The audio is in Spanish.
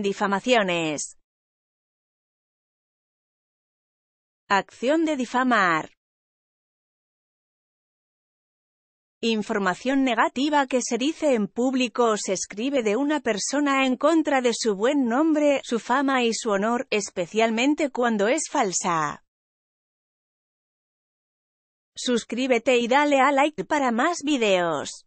Difamaciones. Acción de difamar. Información negativa que se dice en público o se escribe de una persona en contra de su buen nombre, su fama y su honor, especialmente cuando es falsa. Suscríbete y dale a like para más videos.